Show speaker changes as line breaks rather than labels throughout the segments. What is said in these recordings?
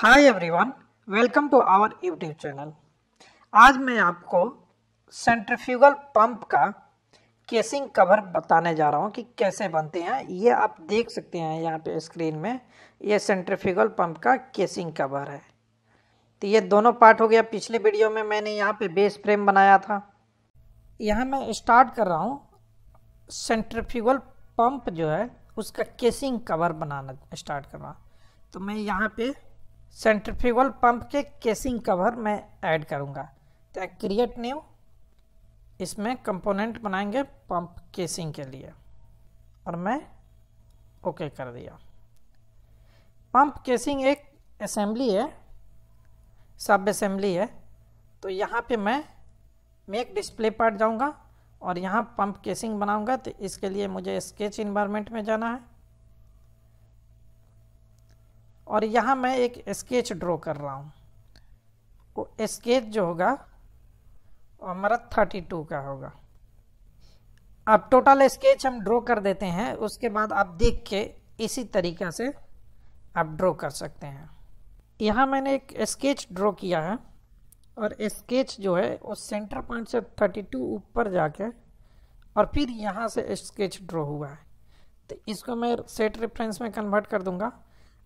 Hi everyone welcome to our YouTube channel आज मैं आपको सेंट्रीफ्यूगल पंप का केसिंग कवर बताने जा रहा हूँ कि कैसे बनते हैं ये आप देख सकते हैं यहाँ पे स्क्रीन में ये सेंट्रीफ्यूगल पंप का केसिंग कवर है तो ये दोनों पार्ट हो गया पिछले वीडियो में मैंने यहाँ पे बेस फ्रेम बनाया था यहाँ मैं स्टार्ट कर रहा हूँ सेंट्रीफ्यूगल पंप जो है उसका केसिंग कवर बनाना स्टार्ट कर रहा हूँ तो मैं यहाँ पर सेंट्रिफ्यूगल पंप के केसिंग कवर मैं ऐड करूँगा तो क्रिएट न्यू इसमें कंपोनेंट बनाएंगे पंप केसिंग के लिए और मैं ओके कर दिया पंप केसिंग एक असेंबली है सब असेंबली है तो यहाँ पे मैं मेक डिस्प्ले पार्ट जाऊँगा और यहाँ पंप केसिंग बनाऊँगा तो इसके लिए मुझे स्केच इन्वायरमेंट में जाना है और यहाँ मैं एक स्केच ड्रॉ कर रहा हूँ वो स्केच जो होगा वो हमारा थर्टी टू का होगा अब टोटल स्केच हम ड्रॉ कर देते हैं उसके बाद आप देख के इसी तरीक़ा से आप ड्रॉ कर सकते हैं यहाँ मैंने एक स्केच ड्रॉ किया है और स्केच जो है वो सेंटर पॉइंट से 32 ऊपर जाके और फिर यहाँ से स्केच ड्रॉ हुआ है तो इसको मैं सेट रेफरेंस में कन्वर्ट कर दूंगा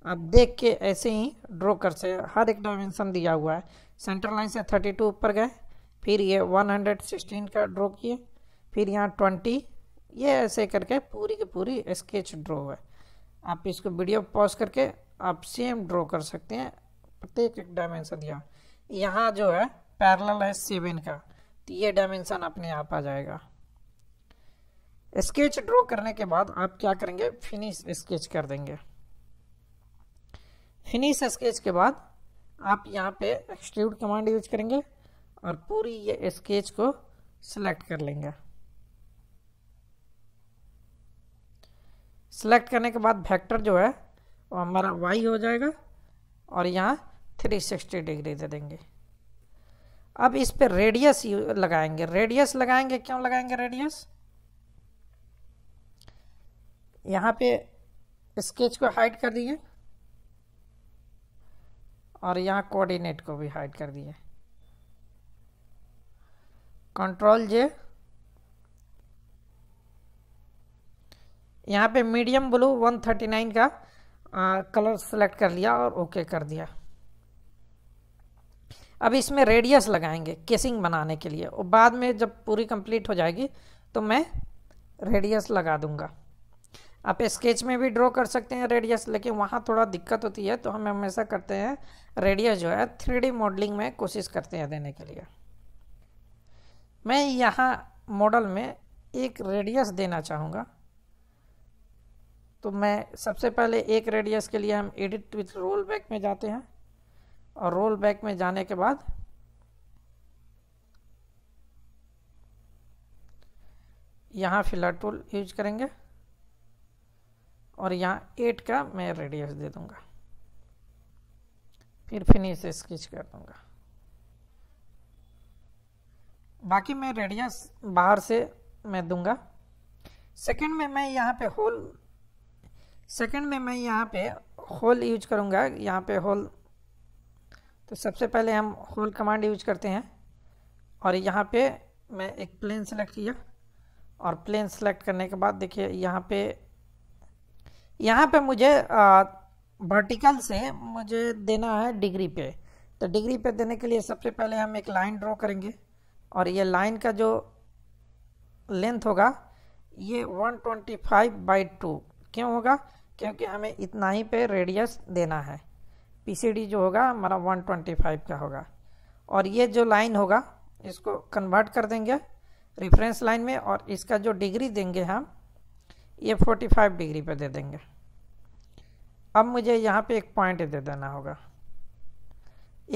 आप देख के ऐसे ही ड्रॉ कर से हर एक डायमेंशन दिया हुआ है सेंटर लाइन से 32 ऊपर गए फिर ये 116 का ड्रॉ किए फिर यहाँ 20 ये ऐसे करके पूरी की पूरी स्केच ड्रॉ है आप इसको वीडियो पॉज करके आप सेम ड्रॉ कर सकते हैं प्रत्येक एक डायमेंशन दिया यहाँ जो है पैरल है सेवन का तो ये डायमेंशन अपने आप आ जाएगा स्केच ड्रॉ करने के बाद आप क्या करेंगे फिनिश स्केच कर देंगे फिनिश स्केच के बाद आप यहाँ पे एक्सट्रूड कमांड यूज करेंगे और पूरी ये स्केच को सिलेक्ट कर लेंगे सिलेक्ट करने के बाद वेक्टर जो है वो हमारा वाई हो जाएगा और यहाँ 360 डिग्री दे देंगे अब इस पर रेडियस लगाएंगे रेडियस लगाएंगे क्यों लगाएंगे रेडियस यहाँ पे स्केच को हाइड कर दीजिए और यहाँ कोऑर्डिनेट को भी हाइड कर दिए कंट्रोल जे यहाँ पे मीडियम ब्लू 139 का आ, कलर सेलेक्ट कर लिया और ओके कर दिया अब इसमें रेडियस लगाएंगे केसिंग बनाने के लिए और बाद में जब पूरी कंप्लीट हो जाएगी तो मैं रेडियस लगा दूंगा आप स्केच में भी ड्रॉ कर सकते हैं रेडियस लेकिन वहाँ थोड़ा दिक्कत होती है तो हम हमेशा करते हैं रेडियस जो है थ्री मॉडलिंग में कोशिश करते हैं देने के लिए मैं यहाँ मॉडल में एक रेडियस देना चाहूँगा तो मैं सबसे पहले एक रेडियस के लिए हम एडिट विथ रोल बैक में जाते हैं और रोल बैक में जाने के बाद यहाँ फिलर टूल यूज करेंगे और यहाँ एट का मैं रेडियस दे दूँगा फिर फिनिश स्केच कर दूँगा बाकी मैं रेडियस बाहर से मैं दूंगा सेकंड में मैं यहाँ पे होल सेकंड में मैं यहाँ पे होल यूज करूँगा यहाँ पे होल तो सबसे पहले हम होल कमांड यूज करते हैं और यहाँ पे मैं एक प्लेन सेलेक्ट किया और प्लेन सेलेक्ट करने के बाद देखिए यहाँ पे यहाँ पे मुझे वर्टिकल से मुझे देना है डिग्री पे तो डिग्री पे देने के लिए सबसे पहले हम एक लाइन ड्रॉ करेंगे और ये लाइन का जो लेंथ होगा ये 125 ट्वेंटी फाइव बाई टू क्यों होगा क्योंकि हमें इतना ही पे रेडियस देना है पीसीडी जो होगा हमारा 125 का होगा और ये जो लाइन होगा इसको कन्वर्ट कर देंगे रिफरेंस लाइन में और इसका जो डिग्री देंगे हम ये 45 डिग्री पे दे देंगे अब मुझे यहाँ पे एक पॉइंट दे देना होगा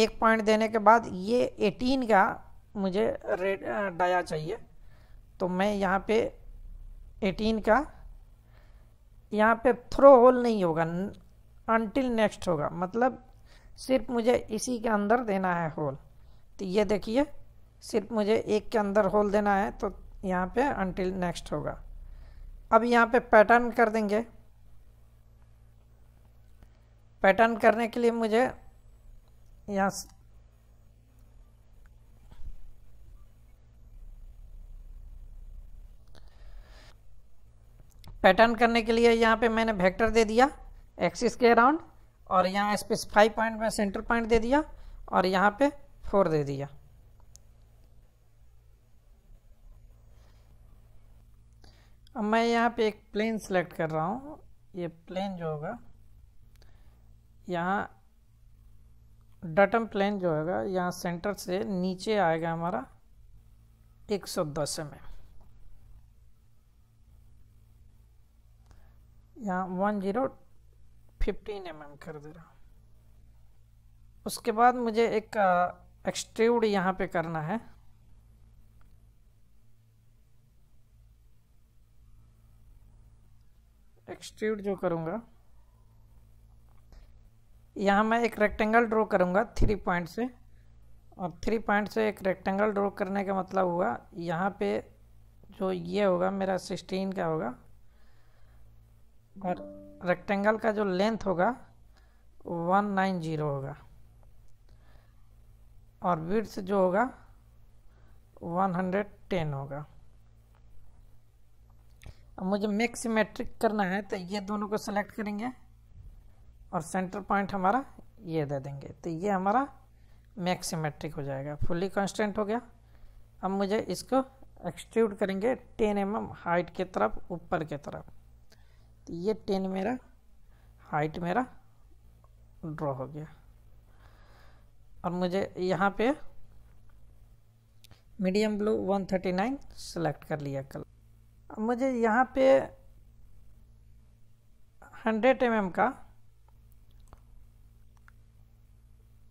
एक पॉइंट देने के बाद ये 18 का मुझे रेड डाया चाहिए तो मैं यहाँ पे 18 का यहाँ पे थ्रो होल नहीं होगा अनटिल नेक्स्ट होगा मतलब सिर्फ मुझे इसी के अंदर देना है होल तो ये देखिए सिर्फ मुझे एक के अंदर होल देना है तो यहाँ पे अनटिल नेक्स्ट होगा अब यहाँ पे पैटर्न कर देंगे पैटर्न करने के लिए मुझे यहाँ पैटर्न करने के लिए यहाँ पे मैंने वेक्टर दे दिया एक्सिस के अराउंड और यहाँ स्पेसिफाई पॉइंट में सेंटर पॉइंट दे दिया और यहाँ पे फोर दे दिया अब मैं यहाँ पे एक प्लेन सेलेक्ट कर रहा हूँ ये प्लेन जो होगा यहाँ डटम प्लेन जो होगा यहाँ सेंटर से नीचे आएगा हमारा 110 सौ दस एम mm। एम यहाँ one zero fifteen m m कर दे रहा हूँ उसके बाद मुझे एक एक्सट्रूड यहाँ पे करना है एक्सट्रूड जो करूँगा यहाँ मैं एक रेक्टेंगल ड्रॉ करूँगा थ्री पॉइंट से और थ्री पॉइंट से एक रेक्टेंगल ड्रॉ करने का मतलब हुआ यहाँ पे जो ये होगा मेरा सिक्सटीन का होगा और रेक्टेंगल का जो लेंथ होगा वन नाइन जीरो होगा और विड्थ जो होगा वन हंड्रेड टेन होगा अब मुझे मिक्स मैट्रिक करना है तो ये दोनों को सेलेक्ट करेंगे और सेंटर पॉइंट हमारा ये दे देंगे तो ये हमारा मैक्सीमेट्रिक हो जाएगा फुली कॉन्स्टेंट हो गया अब मुझे इसको एक्सट्रूड करेंगे टेन एम mm हाइट के तरफ ऊपर के तरफ तो ये टेन मेरा हाइट मेरा ड्रॉ हो गया और मुझे यहाँ पे मीडियम ब्लू 139 सेलेक्ट कर लिया कल मुझे यहाँ पे 100 एम mm का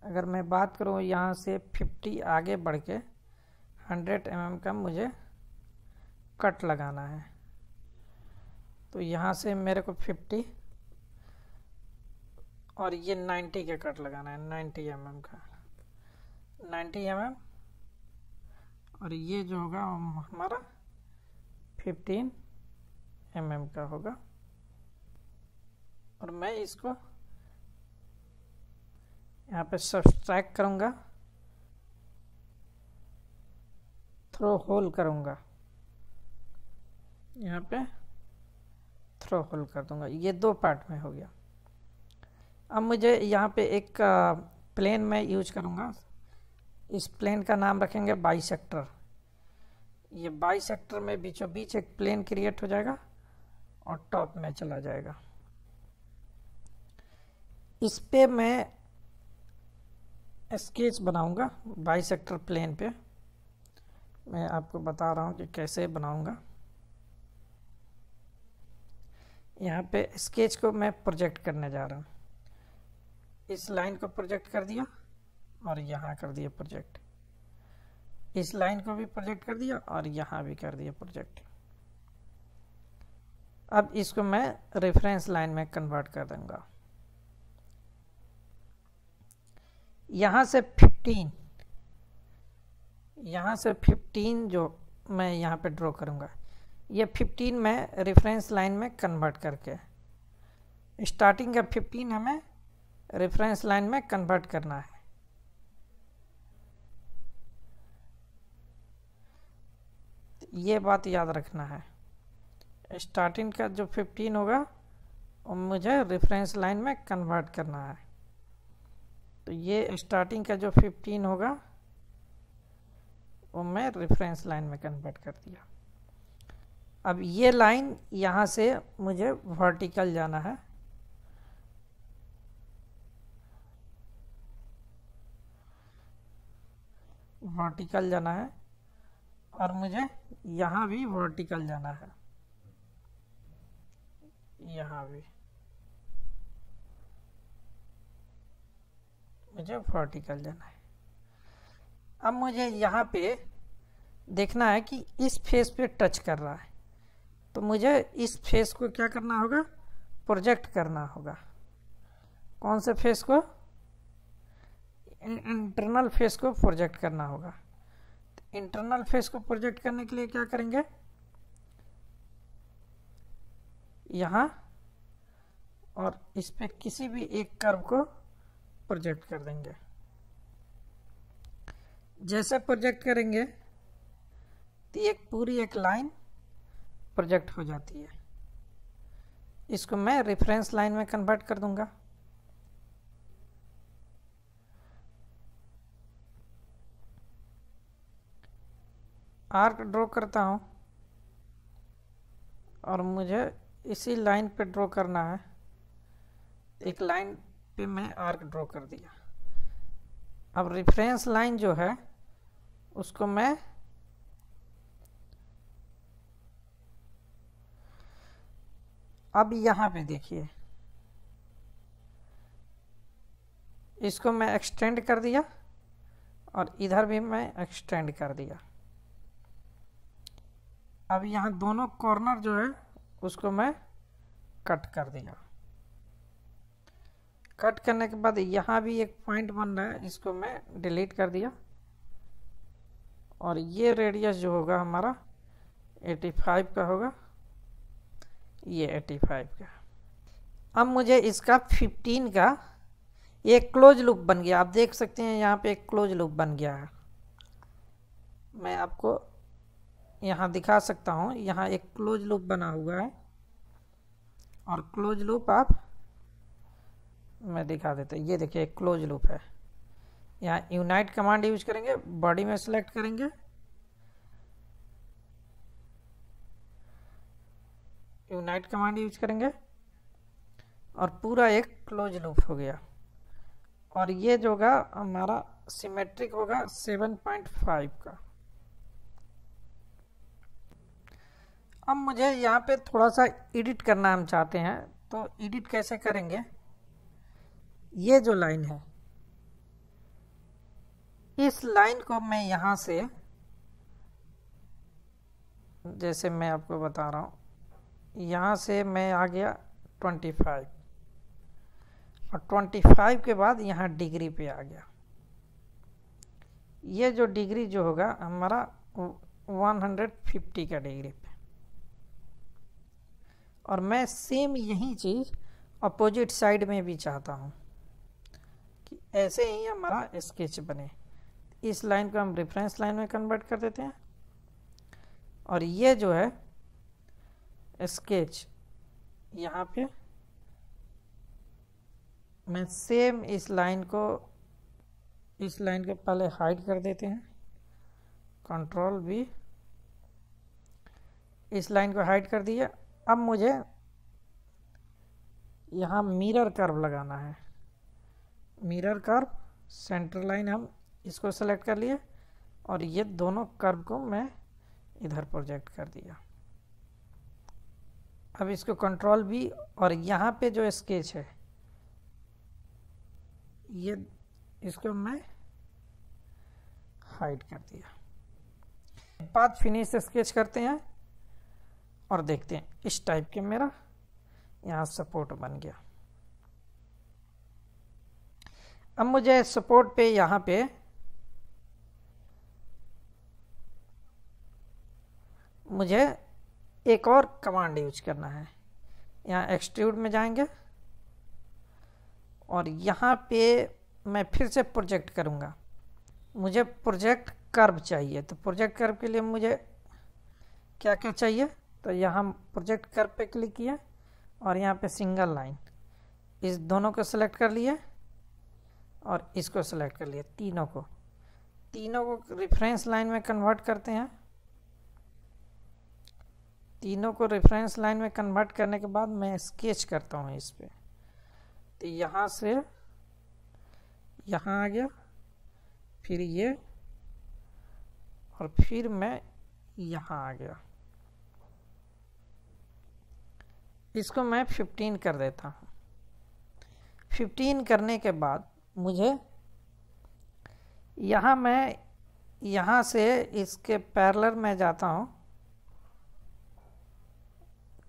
अगर मैं बात करूँ यहाँ से 50 आगे बढ़ के हंड्रेड एम mm का मुझे कट लगाना है तो यहाँ से मेरे को 50 और ये 90 के कट लगाना है 90 एम mm का 90 एम mm और ये जो होगा हमारा फिफ्टीन एम mm का होगा और मैं इसको यहाँ पे सब्सट्रैक करूँगा थ्रो होल करूँगा यहाँ पे थ्रो होल कर दूँगा ये दो पार्ट में हो गया अब मुझे यहाँ पे एक प्लेन में यूज करूँगा इस प्लेन का नाम रखेंगे बाई सेक्टर ये बाई सेक्टर में बीचों बीच एक प्लेन क्रिएट हो जाएगा और टॉप में चला जाएगा इस पे मैं स्केच बनाऊंगा बाई सेक्टर प्लेन पे मैं आपको बता रहा हूँ कि कैसे बनाऊंगा यहाँ पे स्केच को मैं प्रोजेक्ट करने जा रहा हूँ इस लाइन को प्रोजेक्ट कर दिया और यहाँ कर दिया प्रोजेक्ट इस लाइन को भी प्रोजेक्ट कर दिया और यहाँ भी कर दिया प्रोजेक्ट अब इसको मैं रेफरेंस लाइन में कन्वर्ट कर दूंगा यहाँ से 15 यहाँ से 15 जो मैं यहाँ पे ड्रॉ करूँगा ये 15 मैं रेफरेंस लाइन में कन्वर्ट करके स्टार्टिंग का 15 हमें रेफरेंस लाइन में कन्वर्ट करना है ये बात याद रखना है स्टार्टिंग का जो 15 होगा वो मुझे रेफरेंस लाइन में कन्वर्ट करना है तो ये स्टार्टिंग का जो 15 होगा वो मैं रेफरेंस लाइन में कन्वर्ट कर दिया अब ये लाइन यहाँ से मुझे वर्टिकल जाना है वर्टिकल जाना है और मुझे यहाँ भी वर्टिकल जाना है यहाँ भी मुझे वर्टिकल जाना है अब मुझे यहाँ पे देखना है कि इस फेस पे टच कर रहा है तो मुझे इस फेस को क्या करना होगा प्रोजेक्ट करना होगा कौन से फेस को इंटरनल फेस को प्रोजेक्ट करना होगा इंटरनल फेस को प्रोजेक्ट करने के लिए क्या करेंगे यहां और इस पर किसी भी एक कर्व को प्रोजेक्ट कर देंगे जैसे प्रोजेक्ट करेंगे तो एक पूरी एक लाइन प्रोजेक्ट हो जाती है इसको मैं रेफरेंस लाइन में कन्वर्ट कर दूंगा आर्क ड्रॉ करता हूँ और मुझे इसी लाइन पे ड्रॉ करना है एक लाइन पे मैं आर्क ड्रॉ कर दिया अब रिफ्रेंस लाइन जो है उसको मैं अब यहाँ पे देखिए इसको मैं एक्सटेंड कर दिया और इधर भी मैं एक्सटेंड कर दिया अब यहाँ दोनों कॉर्नर जो है उसको मैं कट कर दिया कट करने के बाद यहाँ भी एक पॉइंट बन रहा है इसको मैं डिलीट कर दिया और ये रेडियस जो होगा हमारा 85 का होगा ये 85 का अब मुझे इसका 15 का ये क्लोज लुक बन गया आप देख सकते हैं यहाँ पे एक क्लोज लुक बन गया है मैं आपको यहाँ दिखा सकता हूँ यहाँ एक क्लोज लूप बना हुआ है और क्लोज लूप आप मैं दिखा देता ये देखिए एक क्लोज लूप है यहाँ यूनाइट कमांड यूज करेंगे बॉडी में सेलेक्ट करेंगे यूनाइट कमांड यूज करेंगे और पूरा एक क्लोज लूप हो गया और ये जो होगा हमारा सिमेट्रिक होगा 7.5 का अब मुझे यहाँ पे थोड़ा सा एडिट करना हम चाहते हैं तो एडिट कैसे करेंगे ये जो लाइन है इस लाइन को मैं यहाँ से जैसे मैं आपको बता रहा हूँ यहाँ से मैं आ गया 25 और 25 के बाद यहाँ डिग्री पे आ गया ये जो डिग्री जो होगा हमारा 150 का डिग्री पे और मैं सेम यही चीज़ अपोजिट साइड में भी चाहता हूँ कि ऐसे ही हमारा स्केच बने इस लाइन को हम रेफरेंस लाइन में कन्वर्ट कर देते हैं और ये जो है स्केच यहाँ पे मैं सेम इस लाइन को इस लाइन को पहले हाइड कर देते हैं कंट्रोल भी इस लाइन को हाइड कर दिया अब मुझे यहाँ मिरर कर्व लगाना है मिरर कर्व सेंटर लाइन हम इसको सेलेक्ट कर लिए और ये दोनों कर्व को मैं इधर प्रोजेक्ट कर दिया अब इसको कंट्रोल भी और यहाँ पे जो स्केच है ये इसको मैं हाइड कर दिया बाद फिनिश स्केच करते हैं और देखते हैं इस टाइप के मेरा यहाँ सपोर्ट बन गया अब मुझे सपोर्ट पे यहाँ पे मुझे एक और कमांड यूज करना है यहाँ एक्सट्रूड में जाएंगे और यहाँ पे मैं फिर से प्रोजेक्ट करूँगा मुझे प्रोजेक्ट कर्व चाहिए तो प्रोजेक्ट कर्व के लिए मुझे क्या क्या चाहिए तो यहाँ प्रोजेक्ट कर पे क्लिक किया और यहाँ पे सिंगल लाइन इस दोनों को सिलेक्ट कर लिए और इसको सिलेक्ट कर लिए तीनों को तीनों को रेफरेंस लाइन में कन्वर्ट करते हैं तीनों को रेफरेंस लाइन में कन्वर्ट करने के बाद मैं स्केच करता हूँ इस पर तो यहाँ से यहाँ आ गया फिर ये और फिर मैं यहाँ आ गया इसको मैं फिफ्टीन कर देता हूँ फिफ्टीन करने के बाद मुझे यहाँ मैं यहाँ से इसके पैरलर में जाता हूँ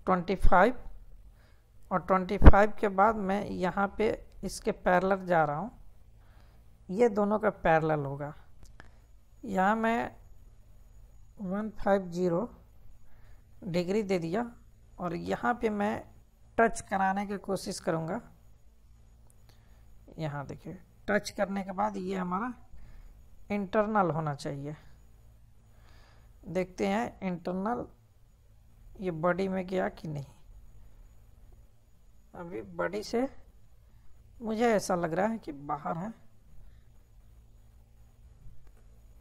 ट्वेंटी फाइव और ट्वेंटी फाइव के बाद मैं यहाँ पे इसके पैरलर जा रहा हूँ ये दोनों का पैरलर होगा यहाँ मैं वन फाइव ज़ीरो डिग्री दे दिया और यहाँ पे मैं टच कराने की कोशिश करूँगा यहाँ देखिए टच करने के बाद ये हमारा इंटरनल होना चाहिए देखते हैं इंटरनल ये बॉडी में गया कि नहीं अभी बॉडी से मुझे ऐसा लग रहा है कि बाहर है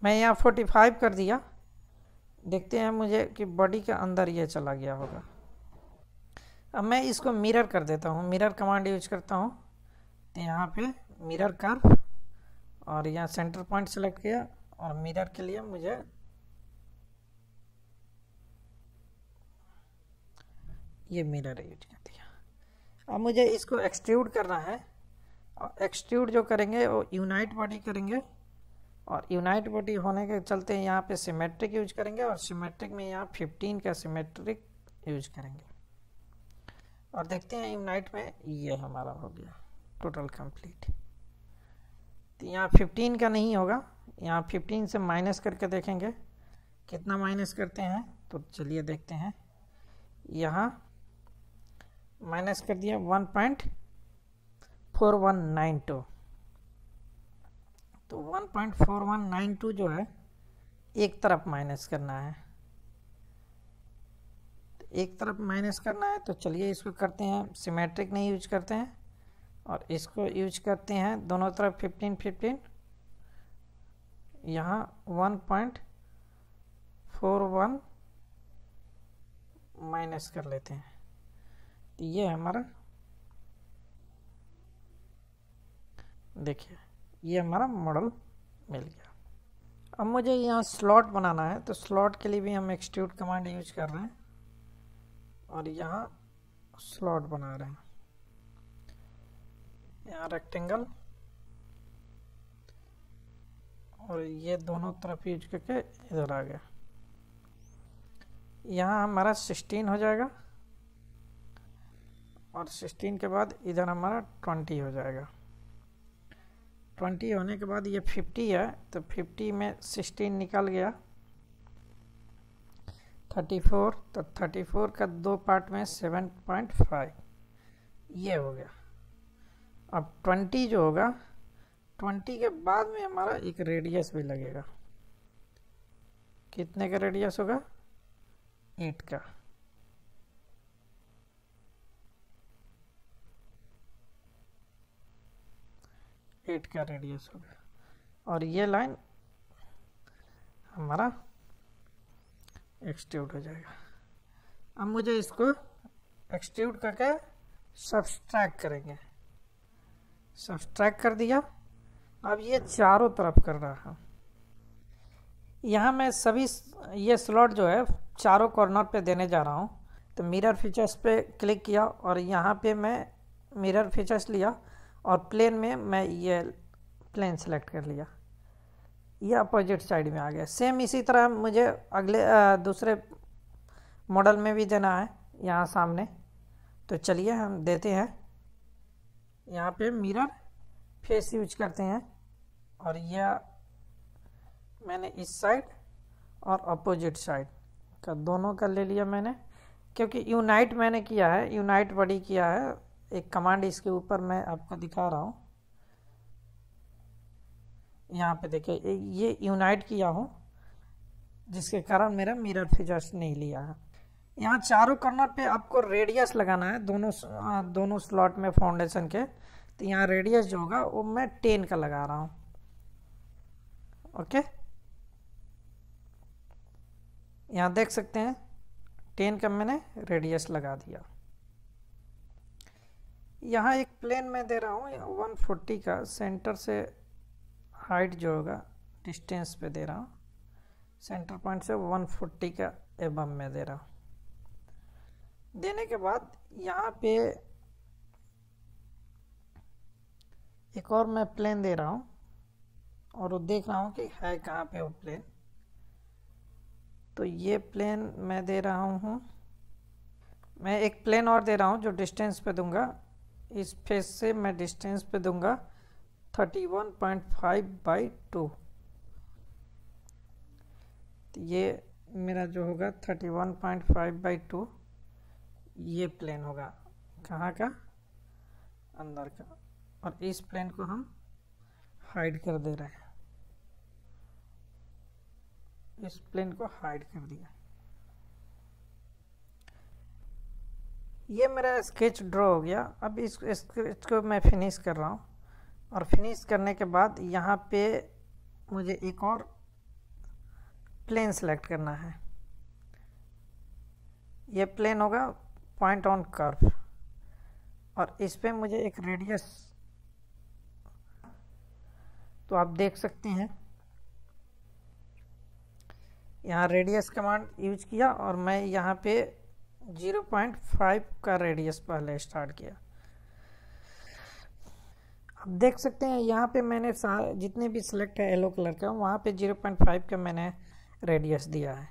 मैं यहाँ 45 कर दिया देखते हैं मुझे कि बॉडी के अंदर ये चला गया होगा अब मैं इसको मिरर कर देता हूँ मिरर कमांड यूज करता हूँ यहाँ पे मिरर कर और यहाँ सेंटर पॉइंट सेलेक्ट किया और मिरर के लिए मुझे ये मिरर यूज कर दिया अब मुझे इसको एक्सट्रूड करना है और एक्सट्रूड जो करेंगे वो यूनाइट बॉडी करेंगे और यूनाइट बॉडी होने के चलते यहाँ पे सिमेट्रिक यूज करेंगे और सिमेट्रिक में यहाँ 15 का सिमेट्रिक यूज करेंगे और देखते हैं यूनाइट में ये हमारा हो गया टोटल कंप्लीट तो यहाँ फिफ्टीन का नहीं होगा यहाँ फिफ्टीन से माइनस करके देखेंगे कितना माइनस करते हैं तो चलिए देखते हैं यहाँ माइनस कर दिया one point four one nine two तो one point four one nine two जो है एक तरफ माइनस करना है एक तरफ माइनस करना है तो चलिए इसको करते हैं सिमेट्रिक नहीं यूज करते हैं और इसको यूज करते हैं दोनों तरफ फिफ्टीन फिफ्टीन यहाँ one point four one minus कर लेते हैं तो ये हमारा देखिए ये हमारा मॉडल मिल गया अब मुझे यहाँ स्लॉट बनाना है तो स्लॉट के लिए भी हम एक्सट्यूट कमांड यूज कर रहे हैं और यहाँ स्लॉट बना रहे हैं यहाँ रेक्टेंगल और ये दोनों तरफ यूज करके इधर आ गया यहाँ हमारा 16 हो जाएगा और 16 के बाद इधर हमारा 20 हो जाएगा 20 होने के बाद ये 50 है तो 50 में 16 निकल गया थर्टी फोर तो थर्टी फोर का दो पार्ट में सेवन पॉइंट फाइव ये हो गया अब ट्वेंटी जो होगा ट्वेंटी के बाद में हमारा एक रेडियस भी लगेगा कितने का रेडियस होगा एट का एट का रेडियस होगा और ये लाइन हमारा एक्सट्यूट हो जाएगा अब मुझे इसको एक्सट्यूट करके सब्सट्रैक करेंगे सब्सट्रैक कर दिया अब ये चारों तरफ कर रहा है यहाँ मैं सभी ये स्लॉट जो है चारों कॉर्नर पे देने जा रहा हूँ तो मिरर फीचर्स पे क्लिक किया और यहाँ पे मैं मिरर फीचर्स लिया और प्लेन में मैं ये प्लेन सेलेक्ट कर लिया ये अपोजिट साइड में आ गया सेम इसी तरह मुझे अगले आ, दूसरे मॉडल में भी देना है यहाँ सामने तो चलिए हम देते हैं यहाँ पे मिरर फेस यूज करते हैं और यह मैंने इस साइड और अपोजिट साइड का दोनों का ले लिया मैंने क्योंकि यूनाइट मैंने किया है यूनाइट बड़ी किया है एक कमांड इसके ऊपर मैं आपको दिखा रहा हूँ यहाँ पे देखिए ये यूनाइट किया हूँ जिसके कारण मेरा मिरर फिजर्स नहीं लिया है यहाँ चारों कॉर्नर पे आपको रेडियस लगाना है दोनों दोनों स्लॉट में फाउंडेशन के तो यहाँ रेडियस जो होगा वो मैं टेन का लगा रहा हूँ ओके यहाँ देख सकते हैं टेन का मैंने रेडियस लगा दिया यहाँ एक प्लेन में दे रहा हूँ 140 का सेंटर से हाइट जो होगा डिस्टेंस पे दे रहा हूँ सेंटर पॉइंट से 140 का एबम में दे रहा हूँ देने के बाद यहाँ पे एक और मैं प्लेन दे रहा हूँ और वो देख रहा हूँ कि है कहाँ पे वो प्लेन तो ये प्लेन मैं दे रहा हूँ मैं एक प्लेन और दे रहा हूँ जो डिस्टेंस पे दूंगा इस फेस से मैं डिस्टेंस पे दूंगा thirty one point five by two तो ये मेरा जो होगा thirty one point five by two ये प्लेन होगा कहाँ का अंदर का और इस प्लेन को हम हाइड कर दे रहे हैं इस प्लेन को हाइड कर दिया ये मेरा स्केच ड्रॉ हो गया अब इस स्केच को मैं फिनिश कर रहा हूँ और फिनिश करने के बाद यहाँ पे मुझे एक और प्लेन सेलेक्ट करना है ये प्लेन होगा पॉइंट ऑन कर्व और इस पर मुझे एक रेडियस तो आप देख सकते हैं यहाँ रेडियस कमांड यूज किया और मैं यहाँ पे 0.5 का रेडियस पहले स्टार्ट किया आप देख सकते हैं यहाँ पे मैंने जितने भी सिलेक्ट है येलो कलर का वहाँ पे 0.5 का मैंने रेडियस दिया है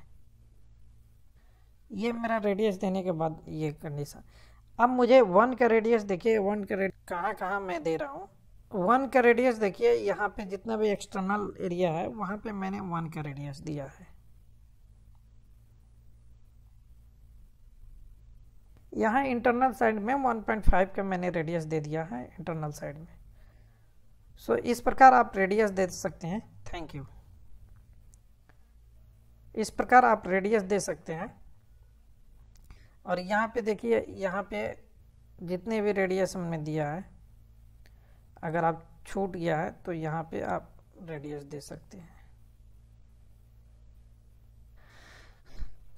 ये मेरा रेडियस देने के बाद ये कंडीशन अब मुझे वन का रेडियस देखिए वन का रेडियस कहाँ कहाँ मैं दे रहा हूँ वन का रेडियस देखिए यहाँ पे जितना भी एक्सटर्नल एरिया है वहाँ पे मैंने वन का रेडियस दिया है यहाँ इंटरनल साइड में 1.5 का मैंने रेडियस दे दिया है इंटरनल साइड में सो so, इस प्रकार आप रेडियस दे सकते हैं थैंक यू इस प्रकार आप रेडियस दे सकते हैं और यहाँ पे देखिए यहाँ पे जितने भी रेडियस हमने दिया है अगर आप छूट गया है तो यहाँ पे आप रेडियस दे सकते हैं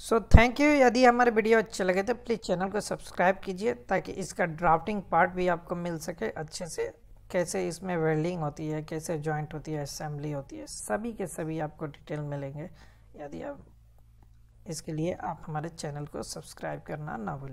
सो थैंक यू यदि हमारे वीडियो अच्छे लगे तो प्लीज़ चैनल को सब्सक्राइब कीजिए ताकि इसका ड्राफ्टिंग पार्ट भी आपको मिल सके अच्छे से कैसे इसमें वेल्डिंग होती है कैसे जॉइंट होती है असेंबली होती है सभी के सभी आपको डिटेल मिलेंगे यदि आप इसके लिए आप हमारे चैनल को सब्सक्राइब करना ना भूलें